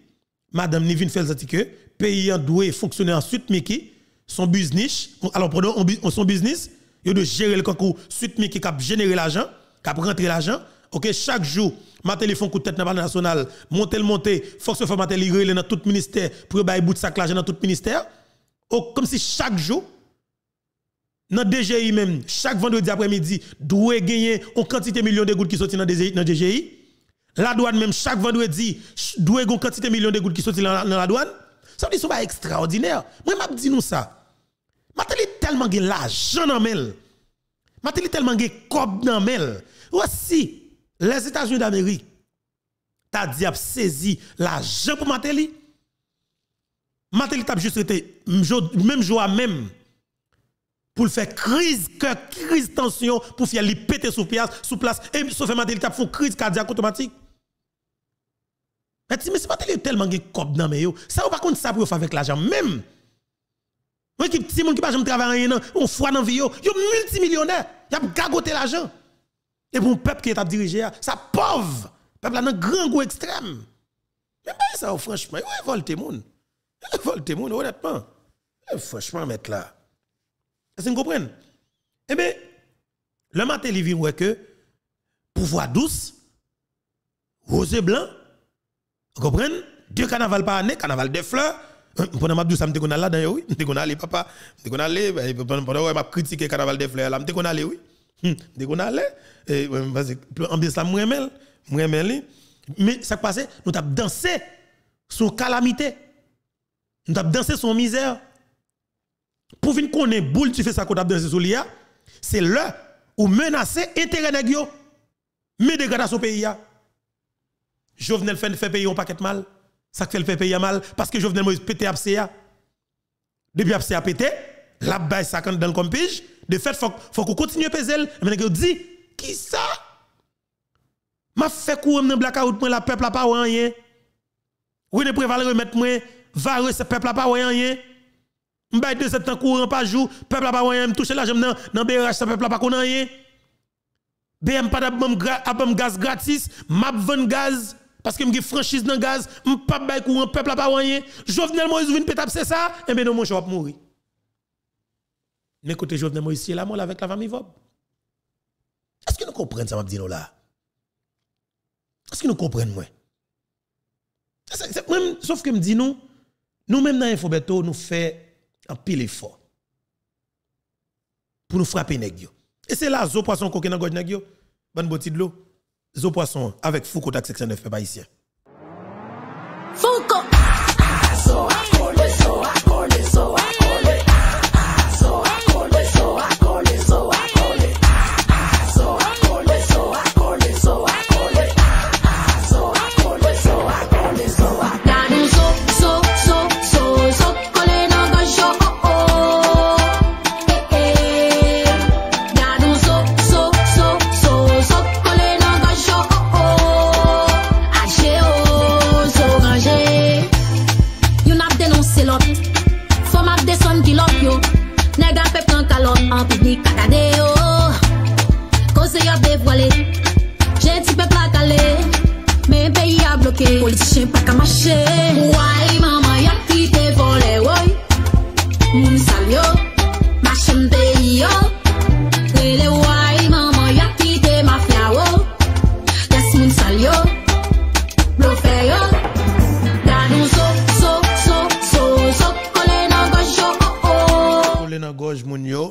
Madame Nivine le pays en doué fonctionner ensuite, suite Miki, son business, alors pardon, son business, il de gérer le concours suite Miki qui cap générer l'argent, cap rentrer l'argent, OK, chaque jour, ma téléphone coup de tête dans balle nationale monter le monter, force que dans tout ministère pour un bout de sac l'argent dans tout ministère. Oh, comme si chaque jour dans DGI même chaque vendredi après-midi doit gagner une quantité de millions de gouttes qui sortent dans dans DGI. La douane même chaque vendredi doit une quantité de millions de gouttes qui sortent dans la douane. Ça dit, c'est extraordinaire. Moi, je dis nous ça. Matéli tellement de l'argent dans mail. Matéli tellement de cob dans mail. Voici les États-Unis d'Amérique, t'as dit a saisi l'argent pour Matéli. Matéli t'a juste été même jour même pour faire crise crise tension pour faire lui péter sous place, sous place et sauf Matéli t'a fait crise cardiaque automatique. Mais c'est Matéli tellement de cop dans mais ça ou pas contre ça pour faire avec l'argent même. Moi qui petit monde qui pas jamais un an, on foi dans vie yo, yo multimillionnaire, y a gagoté l'argent. Et mon peuple qui est à diriger ça pauvre. Le peuple a un grand goût extrême. Mais ben, ça, franchement, il le Il le honnêtement. Eh, franchement, mettre là. Est-ce que vous comprenez? Eh bien, le matin, il vient que pouvoir douce, rose blanc, vous comprenez? Deux carnavals par année, carnaval des fleurs. Euh, pendant ma douce, je me là oui. Je me suis papa. Je me suis allé, ben, pendant que je carnaval des fleurs, je suis oui. Hmm. Dès qu'on allait, eh, ambiance là, m'remel, Mais ça passé, nous avons dansé son calamité. Nous avons dansé son misère. Pour venir connaître boule, tu fais ça qu'on a dansé sur l'IA, c'est là où menacer intérêt nèg Mais dégradation pays a. Jovenel fait le payer un paquet mal. Ça fait le fait payer mal parce que Jovenel Moïse pété abcea. Depuis a pété, la baisse 50 dans le compige, De fait, faut, faut qu'on continue à peser. Mais on dit, qui ça? Ma fait courir dans blackout, moi, la peuple a pas rien. Oui, ne prévalent remettre moi, va ce peuple a pas rien. M'baye de sept ans courant par jour, peuple n'a pas rien, me touche la jambe dans, le BRH, ce peuple n'a pas qu'on rien. BM pas d'abom gaz gratis, ma vend gaz, parce que m'gi franchise dans gaz, m'pap baye courant, peuple a pas rien. Jovenel Moïse vin pétap, c'est ça, et eh ben non, mon chou mourir. Mais côté Jovenel Moïse, la là avec la famille Vob. Est-ce que nous comprenons ça, Mabdino là? Est-ce que nous comprenons moi? Même, sauf que me dit nous, nous-mêmes dans Infobeto, nous faisons un pile effort pour nous frapper nèg Et c'est là, zo poisson koke dans gauche nèg yo, bonne de l'eau, zo poisson avec Foucault 69 peuple Foucault Politi chen pa kamache Ouayi maman ya pite vole woy Moun sal yo Mache mbe yo Lele ouayi maman ya pite ma fya wo Des moun sal yo Blo fe yo Danou so, so, so, so, so Kole na goj yo oh, oh. Kole na goj moun yo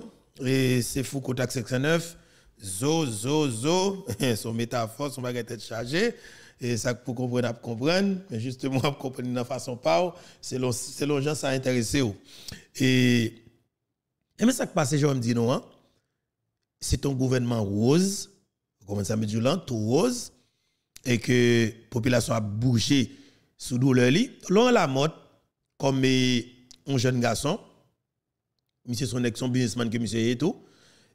E se fou koutak seksan neuf zo, zo, zo, *laughs* son métaphore, son baguette est chargée, et ça pour comprendre, pour comprendre, mais justement, pour *laughs* comprendre de façon pas, selon, selon gens, ça intéresse. Et, et mais ça qui passe, je me dis non, hein? c'est un gouvernement rose, comment ça me dit là, tout rose, et que la population a bougé sous douleur lit. la mode, comme eh, un jeune garçon, monsieur son ex, businessman que monsieur est tout,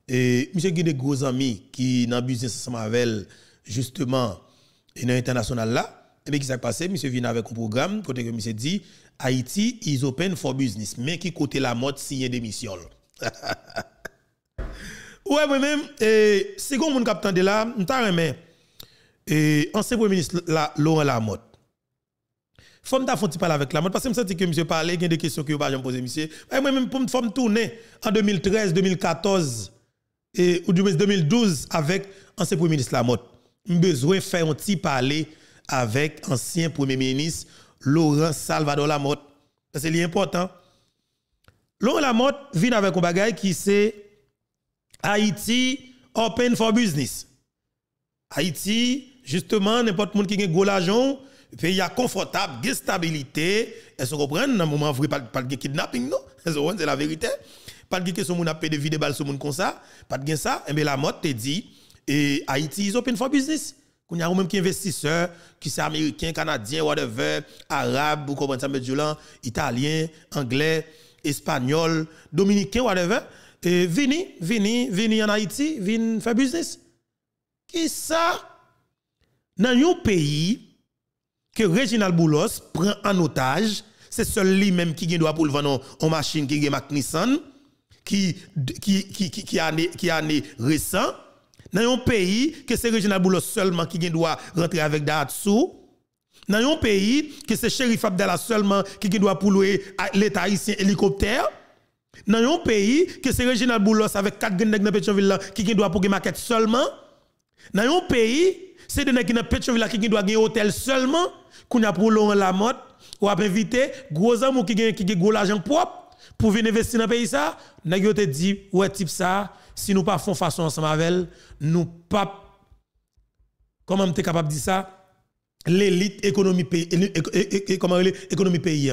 et monsieur qui des gros amis qui dans business ensemble avec justement et dans international là et eh bien qui s'est passé monsieur vient avec un programme côté que monsieur dit Haïti is open for business mais qui côté la mode signe démission. *laughs* ouais moi même et comme mon capitaine de là t'a remet et ancien premier ministre là Laurent Lamotte faut me faire parler avec la mode parce que je me sens que monsieur parlait il y a des questions que vous pas poser monsieur moi même pour me tourner en 2013 2014 et, ou du de 2012 avec ancien Premier ministre Lamotte. J'ai besoin de faire un petit parler avec ancien Premier ministre Laurent Salvador Lamotte. c'est important. Laurent Lamotte vient avec un bagage qui c'est Haïti open for business. Haïti, justement, n'importe qui qui a gros l'argent, y a confortable, a stabilité. Est-ce qu'on À Dans le moment où il parler pas de kidnapping, non? C'est la vérité. Pas de question moun a payé de vide balle sur moun comme ça, pas de ça, et eh bien la mode te dit et Haïti is open for business. Qu'on y a même qui investisseur, qui sont américain, canadien, whatever, arabe, ça me italien, anglais, espagnol, dominicain, whatever, et vini, vini, vini en Haïti, vini faire business. Qui ça dans un pays que Reginald Boulos prend en otage, c'est celui même qui doit pour vendre en machine qui est Mac Nissan qui, qui, qui, qui, qui, récent, dans un pays que c'est Régional Boulos seulement qui doit rentrer avec Datsou, dans un pays que c'est Chérif Abdallah seulement qui doit pour louer l'État haïtien hélicoptère, dans un pays que c'est régional Boulos avec 4 grenades dans Pétionville qui doit pour maquette seulement, dans un pays, c'est des qui dans Pétionville qui doit gagner hôtel seulement, qu'on a pour la mode, ou a invité gros hommes qui gagnent gros l'argent propre pour venir investir dans le pays ça, n'a te dit ouais type ça, si nous pas font façon ensemble avec nous pas comment es capable de dire ça l'élite économie pays comment économie pays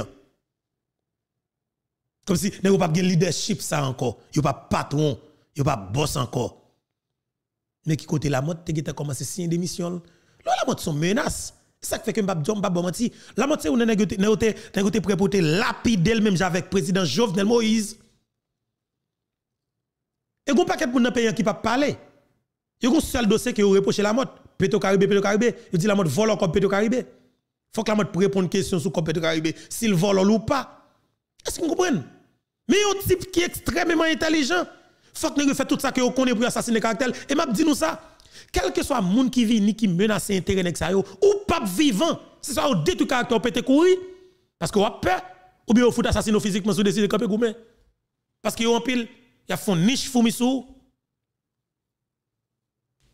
comme si n'a pas de leadership ça encore, a pas patron, a pas boss encore. Mais qui côté la mode, tu as commencé à signer des missions. Là, la mode sont menaces ça fait que Mbap pas bon menti. La menti ou pour prépoté lapide elle-même avec président Jovenel Moïse. Et vous paquet de pays qui pas parler. Il y a un seul dossier qui est reproché la mode. Péto Caribé, Péto Caribé. Il dit la mode vole comme pétrocaribé Caribé. Faut que la mode réponde question sur Péto Caribé. S'il vole ou pas. Est-ce que vous comprenez? Mais un type qui est extrêmement intelligent. Faut que nous fait tout ça que vous connaissez pour assassiner caractère. Et m'a dit nous ça. Quel que soit le monde qui vit, qui menace l'intérêt, ou pas vivant. C'est ça, on détruit caractère, pété peut courir. Parce qu'on a peur. Ou bien on fout assassiner physiquement sous décide de camper gourmet. Parce a un pile, y il a fond niche foumi sous.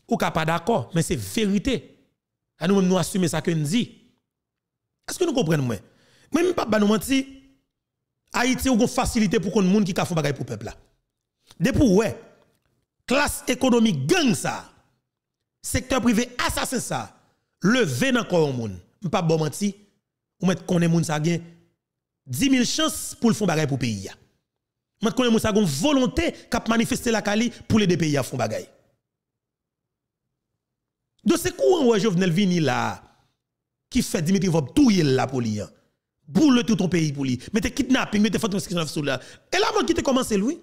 Ou pas d'accord, mais c'est vérité. À nous-mêmes, nous assumer ça que nous dit. Est-ce que nous comprenons moi? Même pas nous mentir. Haïti ou une facilité pour qu'on monde qui fait bagaille pour peuple là. pour ouais, classe économique gang ça. Secteur privé assassin ça ven dans corps monde, M'pas bon menti, ou met koné moun sa gen 10 000 chances pour le fond bagay pour pays Mette koné moun sa gon volonté kap manifester la kali pour les deux pays à fond bagay. De ce courant ou Jovenel Vini là qui fait Dimitri Vob touyer la pour lui. Hein? Boule tout ton pays pour lui. Mettez kidnapping, mettez photo sur là. Et là avant qui te commencé lui.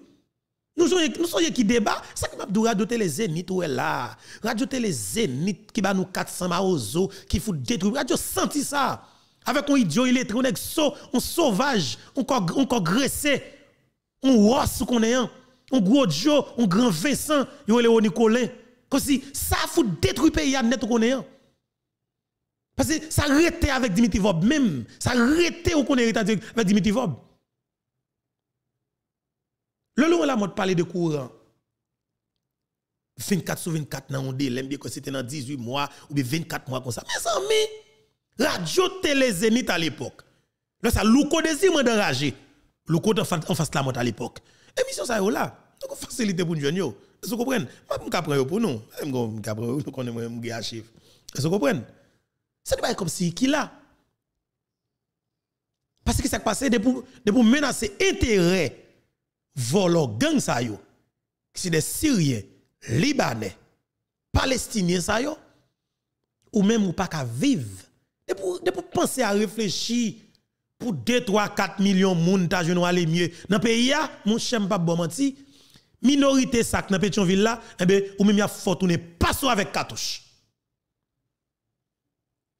Nous sommes qui débat, ça qui m'a dit radio télé Zénith est là. Radio télé Zénith qui va nous 400 maozo, qui fout détruire. Radio senti ça. Avec un idiot il on est un sauvage, un encore un on rosse qu'on est un, gros Joe, un grand Vincent, est au Nicolin. Comme si ça fout détruire pays à net qu'on est un. Parce que ça arrêté avec Dimitri Vob même, ça arrêté qu'on est avec Dimitri Vob. Le long, la mode parler de courant. 24 sur 24 dans dit, délai, bien que c'était dans 18 mois ou 24 mois comme ça. Mes amis, radio télé Zénith à l'époque. Là, ça, Louko désir d'enrager. Louko en face de la mode à l'époque. Émission ça, là. Donc, facilité pour nous que Vous comprenez? Je prendre pour nous. Je prendre pour nous. Je Vous comprenez? C'est pas comme si qui là. Parce que ça passe de pour menacer intérêt volo gang sa yo, c'est des Syriens, Libanais, Palestiniens sa yo, ou même ou pas qu'à vivre. de pour penser à réfléchir pour 2, 3, 4 millions de monde ta jeune aller mieux dans le pays, mon chem pas bon menti, minorité ça dans ville là, eh ben, ou même y a pas tourner passo avec cartouche.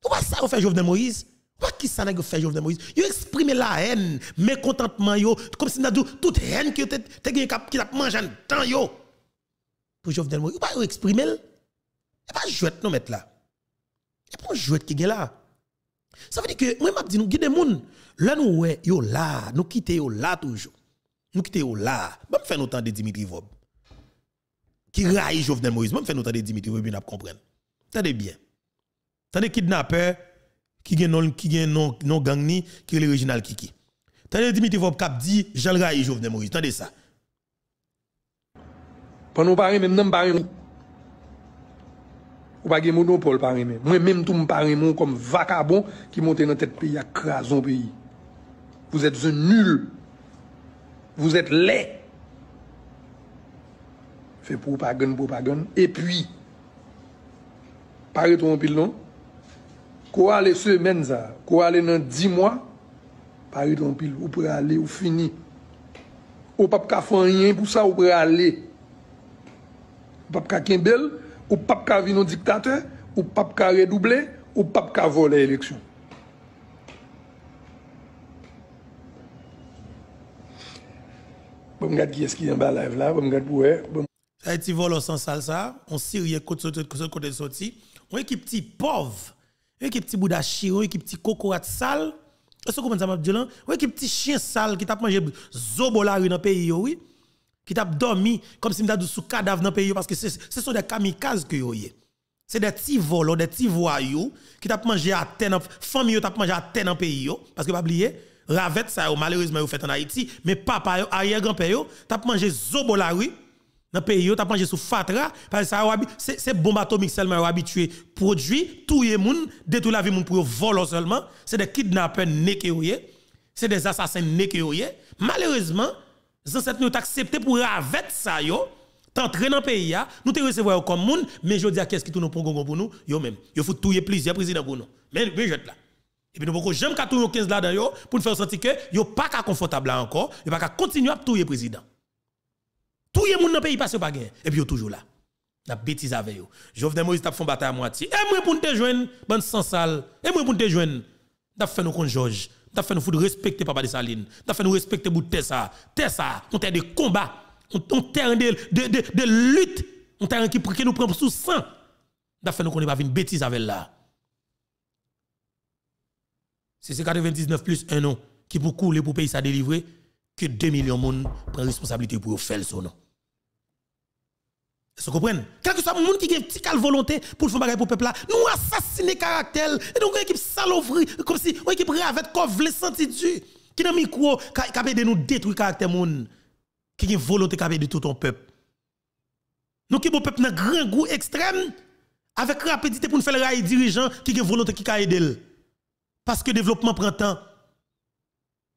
Pourquoi ça on fait Jovenel Moïse? Pas qui ça n'a que fait Jovenel Moïse Il exprime la haine, mécontentement, comme si dit toute haine qui a mangé en temps. Yo. Pour Jovenel Moïse, il pas exprimer. Il pas joué nous mettre là. Il pas joué qui est là. Ça veut dire que, moi, je dis, nous, des gens, là, nous, ouais, yo là, nous quittons yo là toujours. Nous quittons yo là. Je faire temps de Dimitri Vob. Qui raille Jovenel Moïse. Je faire temps de Dimitri Vob, à comprendre. Tenez bien. Tenez kidnappeur qui gen non qui gen non non gang ni qui est l'original kiki. Tendez Dimitri Vop Cap dit Jean Raï Jovenel Moïse. Tandis ça. Pour nous parler même nous parler ou pas monopole parler même. Moi même tout me parler comme vacabon qui monte dans tête pays à crason pays. Vous êtes un nul. Vous êtes laid. Fait propagande propagande et puis parlez-toi en pile non aller. ale semaine ça ko ale nan 10 mois pari ton pile ou pre ale, ou fini. Ou pap ka fanyen pou sa, ou pre ale. Ou pap ka kembel, ou pap ka un dictateur ou pas ka redoubler ou pap ka vole election. Bon, gade ki en bas live la, bon gade pou Ça a été volé sans salsa, on sirie côté de côté sorti, on équipe petit pauvre. Vous qui petit bout chiro et qui petit cocorat sale est-ce que vous ça oui qui petit chien sale qui t'a mangé zobolari dans pays oui qui t'a dormi comme si m'ta sous cadavre dans le pays parce que ce sont des kamikazes que yo c'est des petits vols, des petits voyous qui t'a mangé à terre, famille t'a mangé à terre dans pays parce que pas oublier ravette ça malheureusement vous fait en Haïti mais papa arrière grand-père t'a mangé zobolari dans le pays, tu as mangé sous fatra, parce que c'est bombe atomique seulement habitué. Produit, tout le monde, la vie moun pour voler seulement. C'est des kidnappers, nés C'est des assassins nés Malheureusement, cette nous accepté pour avec ça, yo. T'entrer dans le pays, nous te recevons comme moun, mais je dis à qu'est-ce qui nous prend pour nous, yo même. il faut tout plusieurs présidents pour nous. Mais, je jette là. Et puis nous pouvons jamais qu'à tout 15 là-dedans, pour nous faire sentir que yo pas confortable encore, yo pas qu'à continuer à tout président. Tout le monde dans le pays passe pas gain. Et puis, toujours là. La bêtise avec eux. Jovenel Moïse t'a fait bataille à moitié. Et moi, pour te joindre, bonne sans sale. Et moi, pour te joindre, t'a fait nous contre Georges. T'a fait nous respecter Papa de Saline. T'a fait nous respecter bout de ça. ça. On terre de combat. On terre de, de, de, de lutte. On un qui, qui nous prend sous sang. T'a fait nous qu'on pas une bêtise avec là. C'est 99 plus 1 an qui pour couler pour payer sa délivrer que 2 millions de monde prennent responsabilité pour faire son nom. Vous comprenez Quel que soit monde qui a une petite volonté pour faire pour le peuple, nous assassiner caractère. Et donc, une équipe saloperie, comme si une équipe avec covle, senti Dieu, qui dans mis micro, qui a nous détruire caractère monde, qui a une volonté qui de tout ton peuple. Nous qui avons peuple dans grand goût extrême, avec rapidité pour nous faire le dirigeants dirigeant qui a une volonté qui a aidé. Parce que le développement prend temps.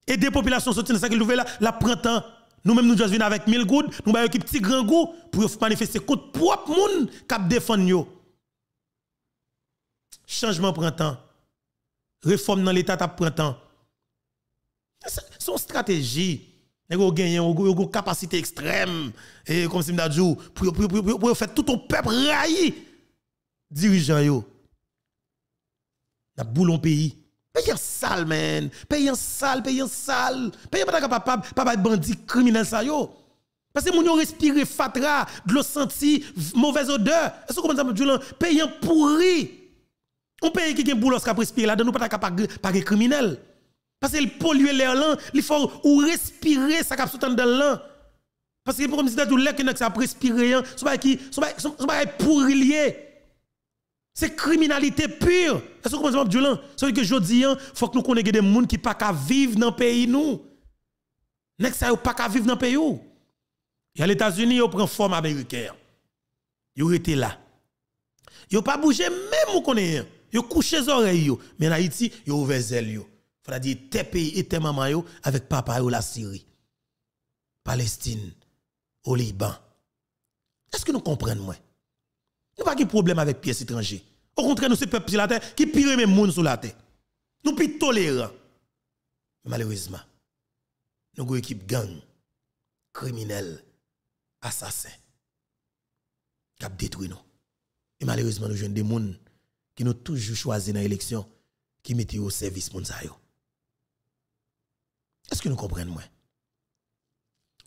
Et des populations sont dans cette nouvelle là, la printemps. Nous-mêmes, nous venons avec 1000 gouttes, nous avons un petit grand goût pour manifester contre propre monde qui défendu. Changement printemps. Réforme dans l'État printemps. Son stratégie. Vous avez une capacité extrême, et comme si pour, pour, faire tout ton peuple raillé. Dirigeant, yo. La boulon pays. Pays sale, man. Pays en sale, pays en sale. Pays pas capable, papa bandit criminel ça yo. Parce que mon yon respire fatra, de senti, mauvaise odeur. Est-ce que vous comprenez Pays pourri. On paye qui a ce qui respiré. là, nous pas capable pas criminel. Parce qu'il pollue l'air là, il faut ou respirer ça qui de dans là. Parce que pour comme si de l'air qui a respiré, ce qui pas pourri lié. C'est criminalité pure. Est-ce que vous comprenez, C'est C'est que je dis, il hein, faut que nous connaissions des gens qui ne peuvent pas vivre dans le pays. Nous ne peuvent pas vivre dans le pays. Et les États-Unis, ils prennent forme américaine. Ils étaient là. Ils n'ont pas bougé, même où qu'on est. Hein. Ils couché les oreilles. Mais en Haïti, ils ont ouvert les ailes. Il faut dire, tes pays et tes mamans, avec papa, la Syrie, Palestine, au Liban. Est-ce que nous comprenons, moi? Nous pas de problème avec pièces étrangères. Au contraire, nous sommes peuple sur la terre qui pire même monde sur la terre. Nous plus tolérants. Malheureusement, nous avons une équipe gang, criminels, assassin, qui a détruit nous. Et malheureusement, nous avons des gens qui nous toujours choisi dans l'élection, qui mettent au service nous. Est-ce que nous comprenons moi?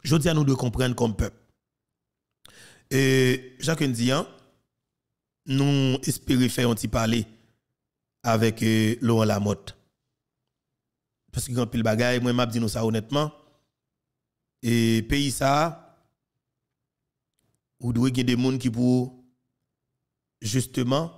Je dis à nous de comprendre comme peuple. Et Jacques hein nous espérons faire un petit parler avec euh, Laurent Lamotte. Parce que quand pile bagaille, moi m'a dit nous ça honnêtement. Et pays ça ou doit y des gens qui pour justement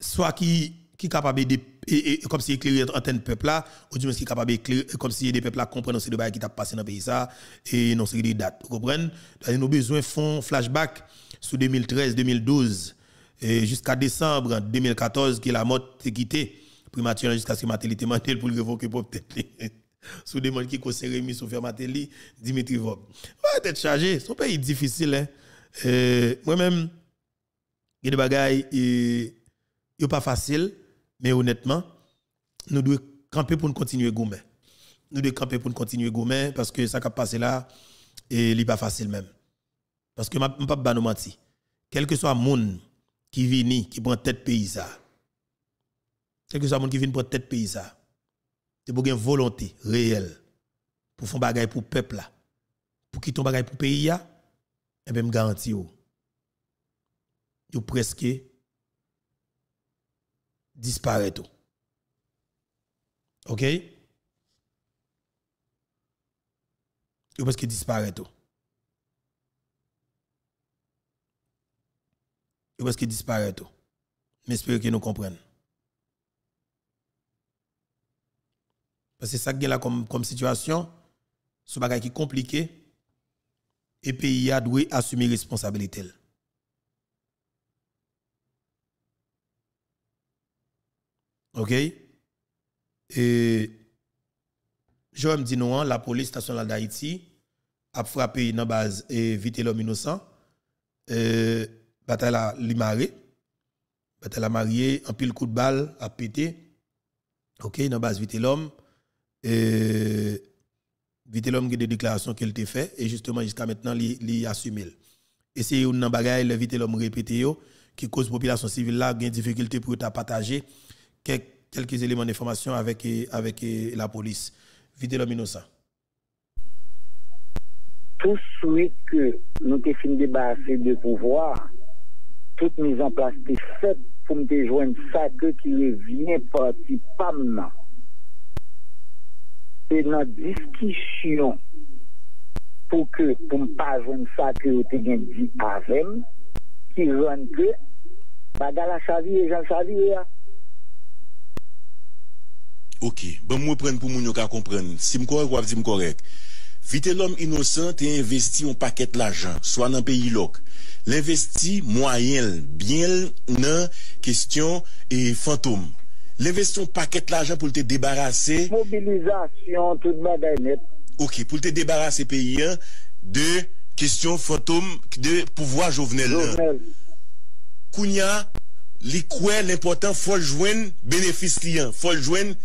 soit qui qui capable de et, et, comme si éclairer antenne peuple là ou du moins qui capable éclairer comme si des peuples là comprennent ces bail qui t'a passé dans pays ça et non c'est des dates vous comprenez nous besoin font flashback sous 2013-2012 jusqu'à décembre 2014 qui la mort quitté primature jusqu'à ce que Matéli te pour le révoquer pour peut-être *laughs* sous des mots qui concerne remis sous Matéli Dimitri Vob Ouais, être chargé son pays difficile hein? Euh, moi-même il y a des bagailles pas facile mais honnêtement nous devons camper pour continuer gourmet nous devons camper pour continuer gourmet parce que ça qui a passé là et n'est pas facile même parce que je ne peux pas nous mentir. Quel que soit le monde qui vient, qui prend tête pays, Quel que soit le monde qui vient prendre tête pays, C'est pour une volonté réelle pour faire choses pour le peuple, pour quitter bagage pour le pays, là. et eh bien, je garantis. Vous presque disparaître. OK? Vous presque disparaître. et parce qu'il disparaît tout. Mais j'espère que nous comprennent. Parce que ça qui là comme, comme situation, ce bagage qui est compliqué, et pays a dû assumer responsabilité. OK? Et je me dis non, hein, la police nationale d'Haïti a frappé dans base et vite l'homme innocent. Euh, bataille à limaré. Bataille a marié, un pile coup de balle a pété. OK, dans base vite l'homme. Et vite l'homme qui a des déclarations qu'elle a fait et justement jusqu'à maintenant il assume. Et c'est une bagaille le vite l'homme répété qui cause population civile là bien difficulté pour partager quelques éléments d'information avec avec eh, la police. Vite l'homme innocent tout souhait que nous avons débarrasser de pouvoir, Toute mizan plas te set pou mte joen sa ke ki le vine parti pam nan. Te nan diskisyon pou ke pou mpa joen sa ke yo te gen di aven, ki joen ke, bagala sa vie, jan sa vie ya. Ok, ban mwen pren pou mwen yo ka kompren. Si mkorek wav di mkorek. Vi te lom inosan, te investi yon paket lajan, swan an peyi lok. L'investi, mwa yel, byel nan, kestyon e fantoum. L'investi yon paket lajan pou te debarase mobilizasyon, tout mwen denet. Ok, pou te debarase peyi de kestyon fantoum de pouvoi jovenel. Kounya, li kwen l'impotant foljwen benefis liyan, foljwen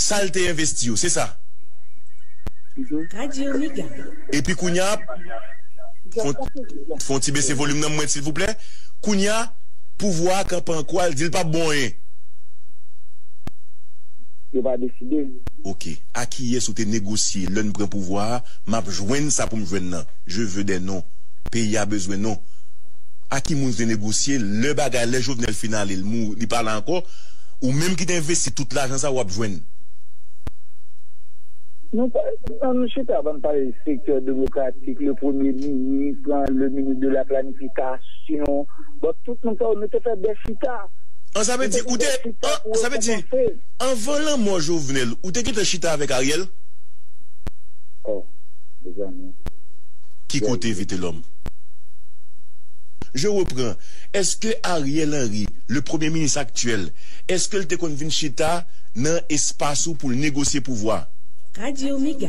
sal te investi yo, se sa. E pi Kounia, fon ti bese volumen nan mwen, s'il vous plè. Kounia, pouvoi, kanpan kwa, el di l pa bon e. Ok, aki ye sou te negosye, lèn prèm pouvoi, m ap jwen sa pou m jwen non. nan. Je vè den non, pe y a bezwen non. Aki moun se negosye, lè bagay, lè jow vnen l final, il mou, li pala anko, ou mèm ki te investi tout l'agen sa wap jwen. Nous ne sommes pas du secteur démocratique, le Premier ministre, hein, le ministre de la planification. Donc, tout le monde, peut te fait des chita. Ah, ça veut dire en ou moi, jovenel, ou te quitté chita avec Ariel? Oh, désolé. Qui Qui éviter éviter l'homme Je Est-ce que Ariel Henry, le premier ministre actuel, est-ce qu'elle kon vin chita espace espasou pour négocier pouvoir Radio Mega.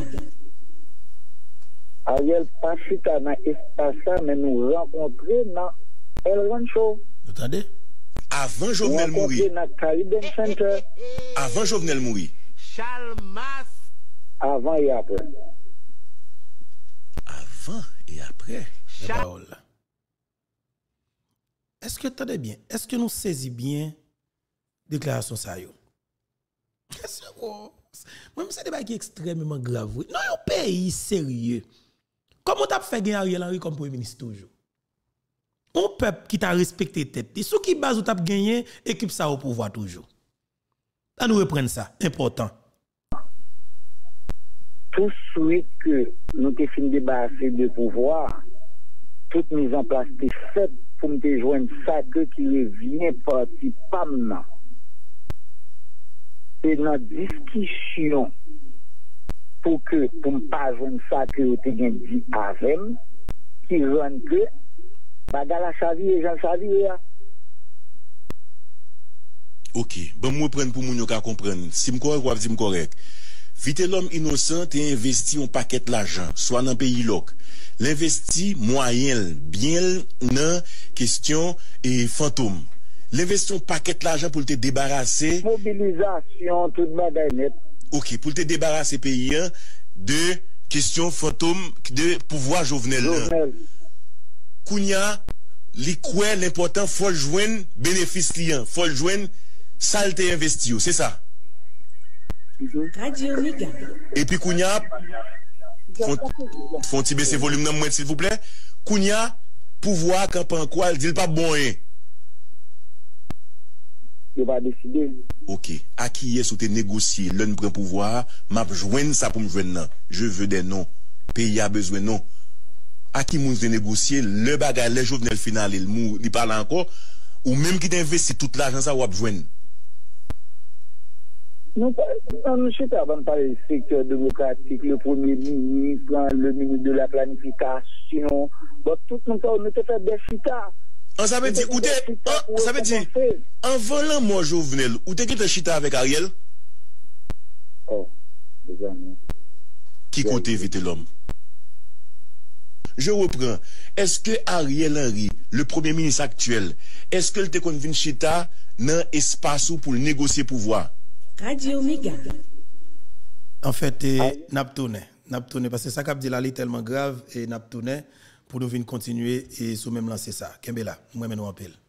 Ariel Pachita dans l'espace, mais nous rencontrer dans El Rancho. Vous entendez? Avant Jovenel Mouri. Avant Jovenel Mouri. Chalmas. Avant et après. Avant et après. Charles. Est-ce que entendez bien? Est-ce que nous saisissons bien déclaration ça? quest ce que Mwen mwen se deba ki ekstrememan gravou Nan yon peyi serye Kom mwen tap fe gen a rye lan rikom pou yon menis toujou Mwen pep ki ta respekti tepti Sou ki baz ou tap genyen Ekip sa ou pou vwa toujou La nou repren sa, impotant Tout souik nou te fin deba se de pou vwa Tout mizan plas te set pou mte joen sa Ke ki le vye pati pam nan pe nan diskisyon pou ke pou m pa zon sa ke ou te gen di pa zem, ki zon ke, ba gala chavye jan chavye ya. Ok, ban m wè pren pou moun yo ka kompren. Si m korek wav di m korek. Vite lom inosante e investi yon paket lajan, swan nan peyi lok. L'investi mwa yel, byel nan kestyon e fantoum. l'investyon paket l'ajan pou l'te debarase... Mobilizasyon, tout bada net. Ok, pou l'te debarase peyi an, de kestyon fantom, de pouvoi jovenel. Jovenel. Kounia, li kwen l'impotant, foljwen, benefis li an, foljwen, sal te investi yo, se sa. Toujou. Radyon niga. E pi kounia, fon ti bese volum nan mwen, s'il vous plè, kounia, pouvoi, kapan kwa, l'dil pa bon en. yo va deside. Ok. Aki yes ou te negosye, loun pren pouvoar, mapjwen sa poum jwen nan. Je ve de non. Pe y a bezwen non. Aki moun se negosye, le bagay, le jo vnen l final, il moun, li pala anko, ou menm ki te investi tout l'agen sa wapjwen. Nou pa, nan nou chete avan pa le sektor demokratik, le premier minis, le minis de la planifikasyon, bot tout nou pa ou nou te fè defika. Ah, ah, ça veut dire, en ou te, jovenel, ou t'es quitté chita avec Ariel? Oh, déjà non. Qui Je éviter l'homme? Je Est-ce que Ariel Henry, le premier ministre actuel, est-ce qu'il te de chita dans espace pour pour pouvoir pouvoir Radio Omega. En fait, eh, nap parce que ça de la là, tellement grave. grave n'a pour nous venir continuer et sous même lancer ça. Kembela, moi maintenant en